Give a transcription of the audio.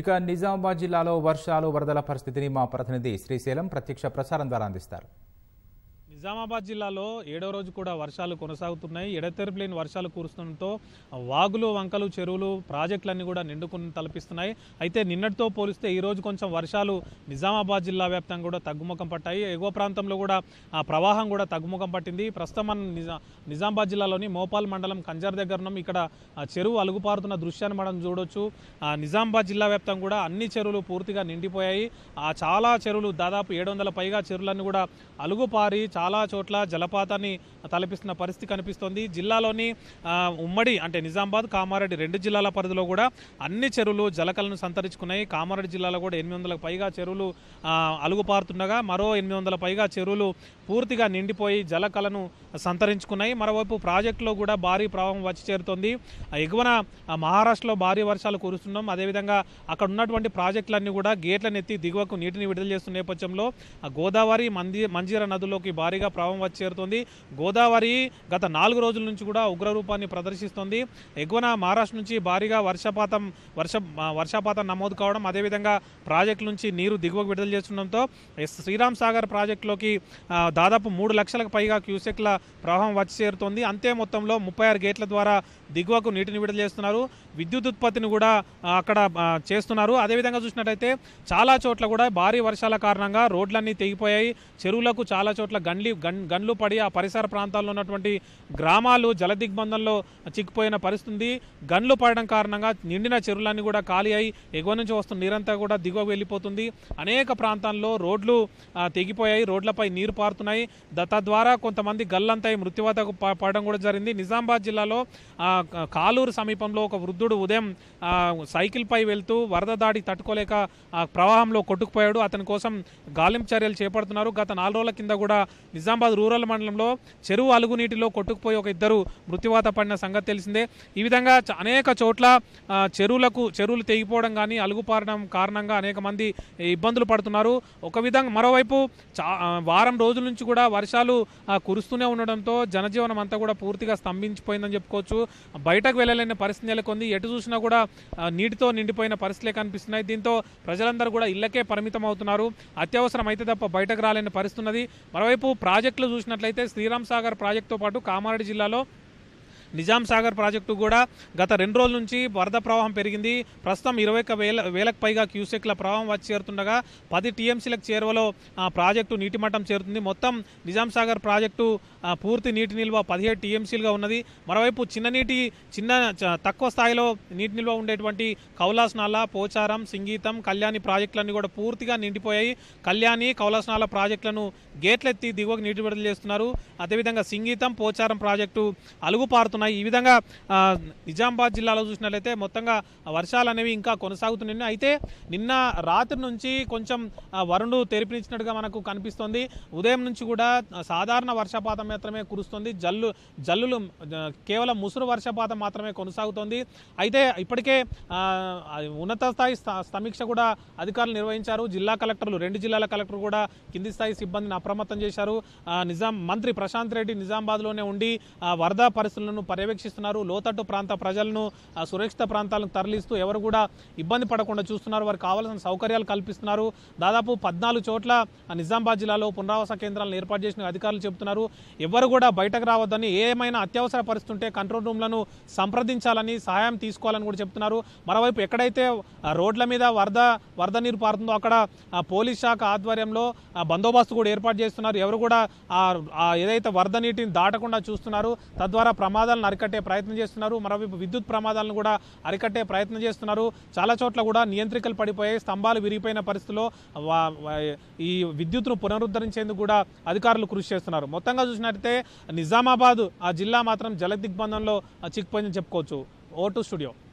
ఇక నిజామాబాద్ జిల్లాలో వర్షాలు వరదల పరిస్థితిని మా ప్రతినిధి శ్రీశైలం ప్రత్యక్ష ప్రసారం ద్వారా అందిస్తారు నిజామాబాద్ జిల్లాలో ఏడో రోజు కూడా వర్షాలు కొనసాగుతున్నాయి ఎడతెరపు లేని వర్షాలు కురుస్తుండటంతో వాగులు వంకలు చెరువులు ప్రాజెక్టులన్నీ కూడా నిండుకుని తలపిస్తున్నాయి అయితే నిన్నటితో పోలిస్తే ఈరోజు కొంచెం వర్షాలు నిజామాబాద్ జిల్లా వ్యాప్తంగా కూడా తగ్గుముఖం పట్టాయి ఎగువ ప్రాంతంలో కూడా ఆ ప్రవాహం కూడా తగ్గుముఖం పట్టింది ప్రస్తుతం నిజామాబాద్ జిల్లాలోని మోపాల్ మండలం కంజర్ దగ్గర ఉన్నాం ఇక్కడ చెరువు అలుగుపారుతున్న దృశ్యాన్ని మనం చూడొచ్చు నిజామాబాద్ జిల్లా వ్యాప్తంగా కూడా అన్ని చెరువులు పూర్తిగా నిండిపోయాయి ఆ చాలా చెరువులు దాదాపు ఏడు వందల పైగా చెరువులన్నీ కూడా అలుగుపారి చాలా చాలా చోట్ల జలపాతాన్ని తలపిస్తున్న పరిస్థితి కనిపిస్తోంది జిల్లాలోని ఉమ్మడి అంటే నిజామాబాద్ కామారెడ్డి రెండు జిల్లాల పరిధిలో కూడా అన్ని చెరువులు జలకలను సంతరించుకున్నాయి కామారెడ్డి జిల్లాలో కూడా ఎనిమిది వందలకు పైగా చెరువులు అలుగుపారుతుండగా మరో ఎనిమిది వందల పైగా చెరువులు పూర్తిగా నిండిపోయి జలకలను సంతరించుకున్నాయి మరోవైపు ప్రాజెక్టులో కూడా భారీ ప్రభావం వచ్చి చేరుతోంది ఎగువన మహారాష్ట్రలో భారీ వర్షాలు కురుస్తున్నాం అదేవిధంగా అక్కడ ఉన్నటువంటి ప్రాజెక్టులన్నీ కూడా గేట్లను ఎత్తి దిగువకు నీటిని విడుదల చేస్తున్న నేపథ్యంలో గోదావరి మంది మంజీర నదుల్లోకి భారీ భారీగా ప్రభావం వచ్చి చేరుతుంది గోదావరి గత నాలుగు రోజుల నుంచి కూడా ఉగ్రరూపాన్ని ప్రదర్శిస్తుంది ఎగువన మహారాష్ట్ర నుంచి భారీగా వర్షపాతం వర్ష వర్షపాతం నమోదు కావడం అదేవిధంగా ప్రాజెక్టు నుంచి నీరు దిగువకు విడుదల చేస్తుండటంతో శ్రీరామ్ సాగర్ ప్రాజెక్టులోకి దాదాపు మూడు లక్షలకు పైగా క్యూసెక్ల ప్రవాహం వచ్చి చేరుతుంది అంతే మొత్తంలో ముప్పై ఆరు గేట్ల ద్వారా దిగువకు నీటిని విడుదల చేస్తున్నారు విద్యుత్ ఉత్పత్తిని కూడా అక్కడ చేస్తున్నారు అదేవిధంగా చూసినట్టయితే చాలా చోట్ల కూడా భారీ వర్షాల కారణంగా రోడ్లన్నీ తెగిపోయాయి చెరువులకు చాలా చోట్ల గండ్లు మళ్ళీ గన్ గన్లు పడి ఆ పరిసర ప్రాంతాల్లో ఉన్నటువంటి గ్రామాలు జలదిగ్బంధంలో చిక్కిపోయిన పరిస్థితి గన్లు పడడం కారణంగా నిండిన చెరువులన్నీ కూడా ఖాళీ అయి ఎగువ నుంచి వస్తున్న నీరంతా కూడా దిగువ వెళ్ళిపోతుంది అనేక ప్రాంతాల్లో రోడ్లు తెగిపోయాయి రోడ్లపై నీరు పారుతున్నాయి తద్వారా కొంతమంది గల్లంతా మృత్యువాత పడడం కూడా జరిగింది నిజామాబాద్ జిల్లాలో కాలూరు సమీపంలో ఒక వృద్ధుడు ఉదయం సైకిల్పై వెళ్తూ వరద దాడి తట్టుకోలేక ప్రవాహంలో కొట్టుకుపోయాడు అతని కోసం గాలింపు చర్యలు చేపడుతున్నారు గత నాలుగు రోజుల కింద కూడా నిజామాబాద్ రూరల్ మండలంలో చెరువు అలుగునీటిలో కొట్టుకుపోయి ఒక ఇద్దరు మృత్యువాత పడిన సంగతి తెలిసిందే ఈ విధంగా అనేక చోట్ల చెరువులకు చెరువులు తెగిపోవడం కానీ అలుగుపారడం కారణంగా అనేక మంది ఇబ్బందులు పడుతున్నారు ఒక విధంగా మరోవైపు వారం రోజుల నుంచి కూడా వర్షాలు కురుస్తూనే ఉండడంతో జనజీవనం అంతా కూడా పూర్తిగా స్తంభించిపోయిందని చెప్పుకోవచ్చు బయటకు వెళ్ళలేని పరిస్థితి నెలకొంది ఎటు చూసినా కూడా నీటితో నిండిపోయిన పరిస్థితులే కనిపిస్తున్నాయి దీంతో ప్రజలందరూ కూడా ఇళ్లకే పరిమితం అవుతున్నారు అత్యవసరం అయితే తప్ప బయటకు రాలేని పరిస్థితున్నది మరోవైపు ప్రాజెక్టులు చూసినట్లయితే శ్రీరామ్ సాగర్ ప్రాజెక్టుతో పాటు కామారెడ్డి జిల్లాలో నిజాం సాగర్ ప్రాజెక్టు కూడా గత రెండు రోజుల నుంచి వరద ప్రవాహం పెరిగింది ప్రస్తుతం ఇరవై వేల వేలకు పైగా క్యూసెక్ల ప్రవాహం వచ్చి చేరుతుండగా పది టీఎంసీలకు చేరువలో ప్రాజెక్టు నీటి మట్టం చేరుతుంది మొత్తం నిజాం సాగర్ ప్రాజెక్టు పూర్తి నీటి నిల్వ పదిహేడు టీఎంసీలుగా ఉన్నది మరోవైపు చిన్న నీటి చిన్న తక్కువ స్థాయిలో నీటి నిల్వ ఉండేటువంటి కౌలాసనాల పోచారం సింగీతం కళ్యాణి ప్రాజెక్టులన్నీ కూడా పూర్తిగా నిండిపోయాయి కళ్యాణి కౌలాసనాల ప్రాజెక్టులను గేట్లెత్తి దిగువకు నీటి విడుదల చేస్తున్నారు అదేవిధంగా సింగీతం పోచారం ప్రాజెక్టు అలుగుపారుతున్నాయి ఉన్నాయి ఈ విధంగా నిజామాబాద్ జిల్లాలో చూసినట్లయితే మొత్తంగా వర్షాలు అనేవి ఇంకా కొనసాగుతున్నాయి అయితే నిన్న రాత్రి నుంచి కొంచెం వరుణు తెరిపినిచ్చినట్టుగా మనకు కనిపిస్తోంది ఉదయం నుంచి కూడా సాధారణ వర్షపాతం మాత్రమే కురుస్తుంది జల్లు జల్లులు కేవలం ముసురు వర్షపాతం మాత్రమే కొనసాగుతోంది అయితే ఇప్పటికే ఉన్నత స్థాయి సమీక్ష కూడా అధికారులు నిర్వహించారు జిల్లా కలెక్టర్లు రెండు జిల్లాల కలెక్టర్ కూడా కింది స్థాయి సిబ్బందిని అప్రమత్తం చేశారు నిజాం మంత్రి ప్రశాంత్ రెడ్డి నిజామాబాద్లోనే ఉండి వరద పరిస్థితులను పర్యవేక్షిస్తున్నారు లోతట్టు ప్రాంత ప్రజలను సురక్షిత ప్రాంతాలకు తరలిస్తూ ఎవరు కూడా ఇబ్బంది పడకుండా చూస్తున్నారు వారికి కావాల్సిన సౌకర్యాలు కల్పిస్తున్నారు దాదాపు పద్నాలుగు చోట్ల నిజామాబాద్ జిల్లాలో పునరావాస కేంద్రాలను ఏర్పాటు చేసిన అధికారులు చెబుతున్నారు ఎవరు కూడా బయటకు రావద్దని ఏమైనా అత్యవసర పరిస్థితి ఉంటే కంట్రోల్ రూమ్లను సంప్రదించాలని సహాయం తీసుకోవాలని కూడా చెప్తున్నారు మరోవైపు ఎక్కడైతే రోడ్ల మీద వరద వరద నీరు పారుతుందో అక్కడ పోలీస్ శాఖ ఆధ్వర్యంలో బందోబస్తు కూడా ఏర్పాటు చేస్తున్నారు ఎవరు కూడా ఏదైతే వరద నీటిని దాటకుండా చూస్తున్నారు తద్వారా ప్రమాదాలు ప్రమాదాలను అరికట్టే ప్రయత్నం చేస్తున్నారు మరోవైపు విద్యుత్ ప్రమాదాలను కూడా అరికట్టే ప్రయత్నం చేస్తున్నారు చాలా చోట్ల కూడా నియంత్రికలు పడిపోయాయి స్తంభాలు విరిగిపోయిన పరిస్థితిలో ఈ విద్యుత్ను పునరుద్ధరించేందుకు కూడా అధికారులు కృషి చేస్తున్నారు మొత్తంగా చూసినట్లయితే నిజామాబాద్ ఆ జిల్లా మాత్రం జలదిగ్బంధంలో చిక్కుపోయిందని చెప్పుకోవచ్చు ఓటు స్టూడియో